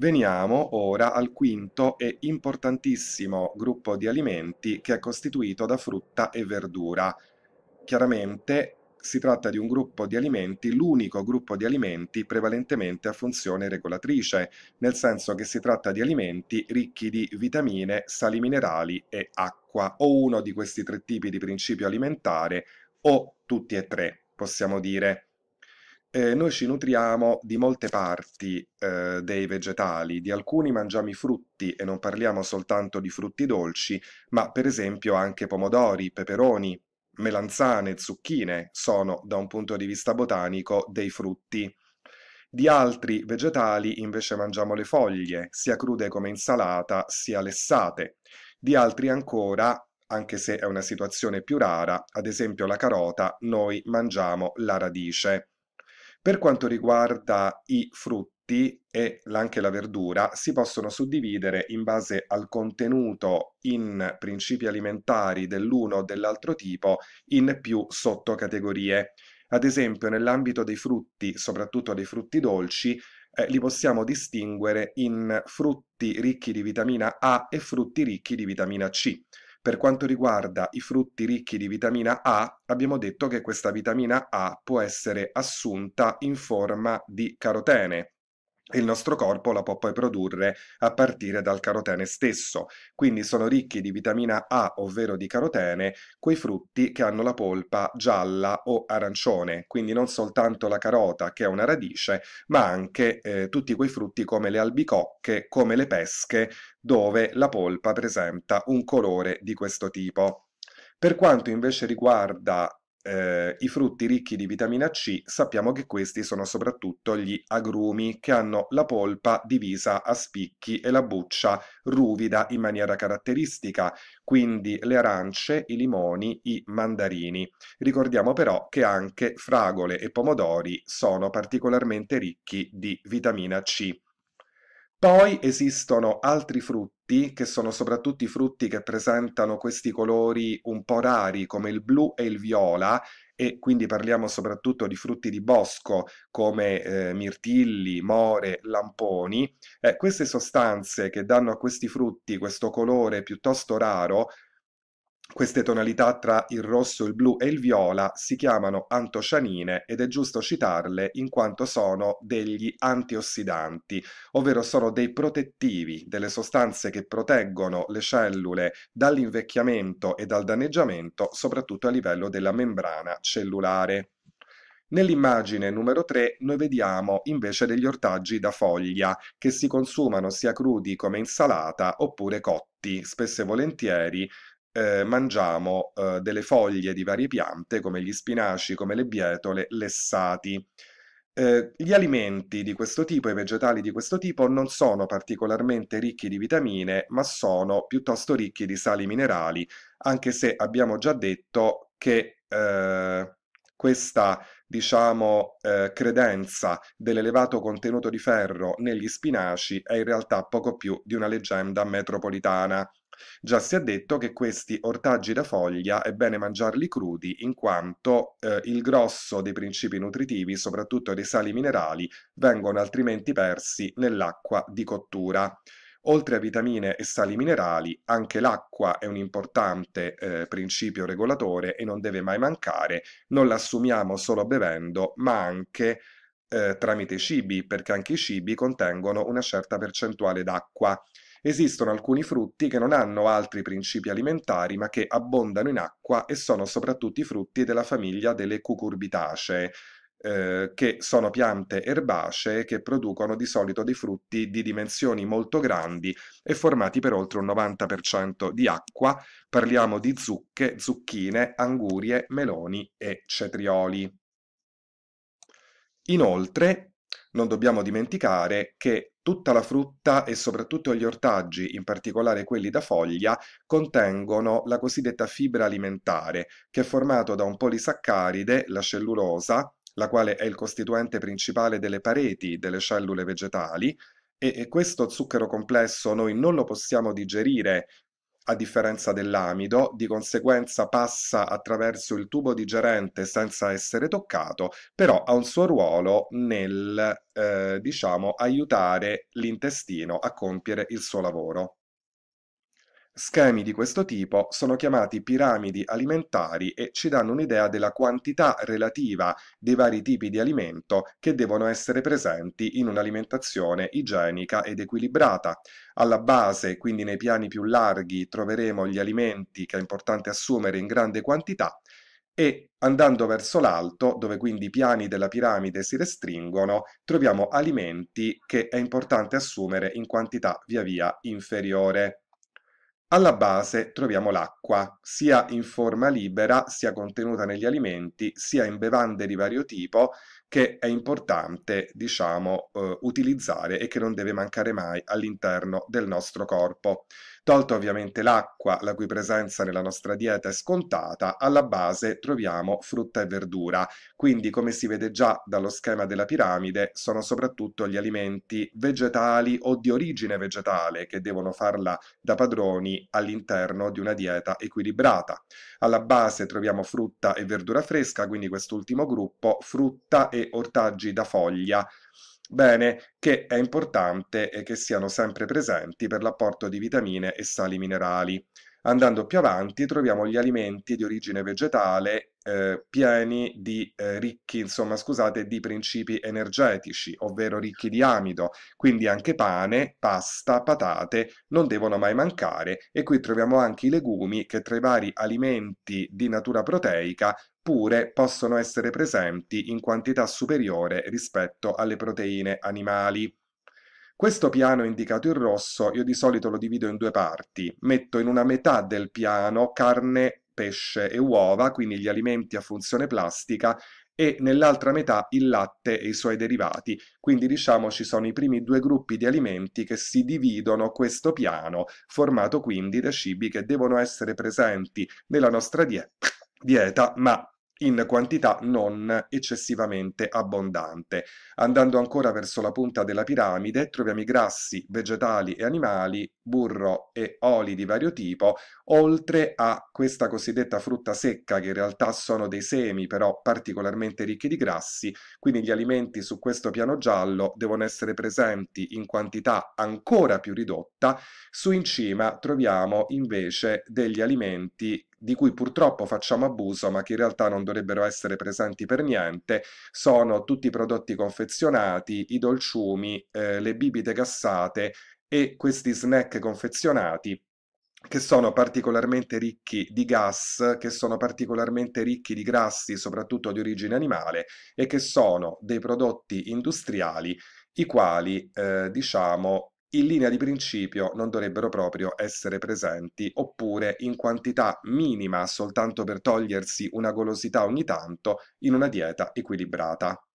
Veniamo ora al quinto e importantissimo gruppo di alimenti che è costituito da frutta e verdura. Chiaramente si tratta di un gruppo di alimenti, l'unico gruppo di alimenti prevalentemente a funzione regolatrice, nel senso che si tratta di alimenti ricchi di vitamine, sali minerali e acqua, o uno di questi tre tipi di principio alimentare, o tutti e tre, possiamo dire eh, noi ci nutriamo di molte parti eh, dei vegetali, di alcuni mangiamo i frutti e non parliamo soltanto di frutti dolci, ma per esempio anche pomodori, peperoni, melanzane, zucchine sono, da un punto di vista botanico, dei frutti. Di altri vegetali invece mangiamo le foglie, sia crude come insalata, sia lessate. Di altri ancora, anche se è una situazione più rara, ad esempio la carota, noi mangiamo la radice. Per quanto riguarda i frutti e anche la verdura, si possono suddividere in base al contenuto in principi alimentari dell'uno o dell'altro tipo in più sottocategorie. Ad esempio, nell'ambito dei frutti, soprattutto dei frutti dolci, eh, li possiamo distinguere in frutti ricchi di vitamina A e frutti ricchi di vitamina C. Per quanto riguarda i frutti ricchi di vitamina A, abbiamo detto che questa vitamina A può essere assunta in forma di carotene, il nostro corpo la può poi produrre a partire dal carotene stesso, quindi sono ricchi di vitamina A, ovvero di carotene, quei frutti che hanno la polpa gialla o arancione, quindi non soltanto la carota che è una radice, ma anche eh, tutti quei frutti come le albicocche, come le pesche, dove la polpa presenta un colore di questo tipo. Per quanto invece riguarda eh, i frutti ricchi di vitamina C sappiamo che questi sono soprattutto gli agrumi che hanno la polpa divisa a spicchi e la buccia ruvida in maniera caratteristica, quindi le arance, i limoni, i mandarini. Ricordiamo però che anche fragole e pomodori sono particolarmente ricchi di vitamina C. Poi esistono altri frutti frutti, che sono soprattutto i frutti che presentano questi colori un po' rari, come il blu e il viola, e quindi parliamo soprattutto di frutti di bosco come eh, mirtilli, more, lamponi. Eh, queste sostanze che danno a questi frutti questo colore piuttosto raro queste tonalità tra il rosso, il blu e il viola si chiamano antocianine ed è giusto citarle in quanto sono degli antiossidanti, ovvero sono dei protettivi, delle sostanze che proteggono le cellule dall'invecchiamento e dal danneggiamento, soprattutto a livello della membrana cellulare. Nell'immagine numero 3 noi vediamo invece degli ortaggi da foglia che si consumano sia crudi come insalata oppure cotti, spesso e volentieri eh, mangiamo eh, delle foglie di varie piante come gli spinaci, come le bietole, lessati. Eh, gli alimenti di questo tipo, i vegetali di questo tipo, non sono particolarmente ricchi di vitamine, ma sono piuttosto ricchi di sali minerali, anche se abbiamo già detto che eh, questa diciamo, eh, credenza dell'elevato contenuto di ferro negli spinaci è in realtà poco più di una leggenda metropolitana. Già si è detto che questi ortaggi da foglia è bene mangiarli crudi in quanto eh, il grosso dei principi nutritivi, soprattutto dei sali minerali, vengono altrimenti persi nell'acqua di cottura. Oltre a vitamine e sali minerali, anche l'acqua è un importante eh, principio regolatore e non deve mai mancare. Non l'assumiamo solo bevendo, ma anche eh, tramite i cibi, perché anche i cibi contengono una certa percentuale d'acqua. Esistono alcuni frutti che non hanno altri principi alimentari ma che abbondano in acqua e sono soprattutto i frutti della famiglia delle cucurbitacee, eh, che sono piante erbacee che producono di solito dei frutti di dimensioni molto grandi e formati per oltre un 90% di acqua. Parliamo di zucche, zucchine, angurie, meloni e cetrioli. Inoltre, non dobbiamo dimenticare che Tutta la frutta e soprattutto gli ortaggi, in particolare quelli da foglia, contengono la cosiddetta fibra alimentare, che è formato da un polisaccaride, la cellulosa, la quale è il costituente principale delle pareti delle cellule vegetali, e, questo zucchero complesso noi non lo possiamo digerire a differenza dell'amido, di conseguenza passa attraverso il tubo digerente senza essere toccato, però ha un suo ruolo nel, eh, diciamo, aiutare l'intestino a compiere il suo lavoro. Schemi di questo tipo sono chiamati piramidi alimentari e ci danno un'idea della quantità relativa dei vari tipi di alimento che devono essere presenti in un'alimentazione igienica ed equilibrata. Alla base, quindi nei piani più larghi, troveremo gli alimenti che è importante assumere in grande quantità e andando verso l'alto, dove quindi i piani della piramide si restringono, troviamo alimenti che è importante assumere in quantità via via inferiore. Alla base troviamo l'acqua, sia in forma libera, sia contenuta negli alimenti, sia in bevande di vario tipo, che è importante, diciamo, eh, utilizzare e che non deve mancare mai all'interno del nostro corpo. Tolta ovviamente l'acqua, la cui presenza nella nostra dieta è scontata, alla base troviamo frutta e verdura. Quindi, come si vede già dallo schema della piramide, sono soprattutto gli alimenti vegetali o di origine vegetale che devono farla da padroni all'interno di una dieta equilibrata. Alla base troviamo frutta e verdura fresca, quindi quest'ultimo gruppo, frutta e ortaggi da foglia Bene, che è importante che siano sempre presenti per l'apporto di vitamine e sali minerali. Andando più avanti troviamo gli alimenti di origine vegetale eh, pieni di eh, ricchi, insomma, scusate, di principi energetici, ovvero ricchi di amido, quindi anche pane, pasta, patate non devono mai mancare e qui troviamo anche i legumi che tra i vari alimenti di natura proteica oppure possono essere presenti in quantità superiore rispetto alle proteine animali. Questo piano indicato in rosso io di solito lo divido in due parti, metto in una metà del piano carne, pesce e uova, quindi gli alimenti a funzione plastica, e nell'altra metà il latte e i suoi derivati. Quindi diciamo ci sono i primi due gruppi di alimenti che si dividono questo piano, formato quindi da cibi che devono essere presenti nella nostra die- dieta, ma in quantità non eccessivamente abbondante. Andando ancora verso la punta della piramide troviamo i grassi, vegetali e animali, burro e oli di vario tipo, oltre a questa cosiddetta frutta secca che in realtà sono dei semi però particolarmente ricchi di grassi, quindi gli alimenti su questo piano giallo devono essere presenti in quantità ancora più ridotta, su in cima troviamo invece degli alimenti di cui purtroppo facciamo abuso ma che in realtà non dovrebbero essere presenti per niente, sono tutti i prodotti confezionati, i dolciumi, eh, le bibite gassate e questi snack confezionati che sono particolarmente ricchi di gas, che sono particolarmente ricchi di grassi, soprattutto di origine animale, e che sono dei prodotti industriali i quali, eh, diciamo, in linea di principio non dovrebbero proprio essere presenti, oppure in quantità minima soltanto per togliersi una golosità ogni tanto in una dieta equilibrata.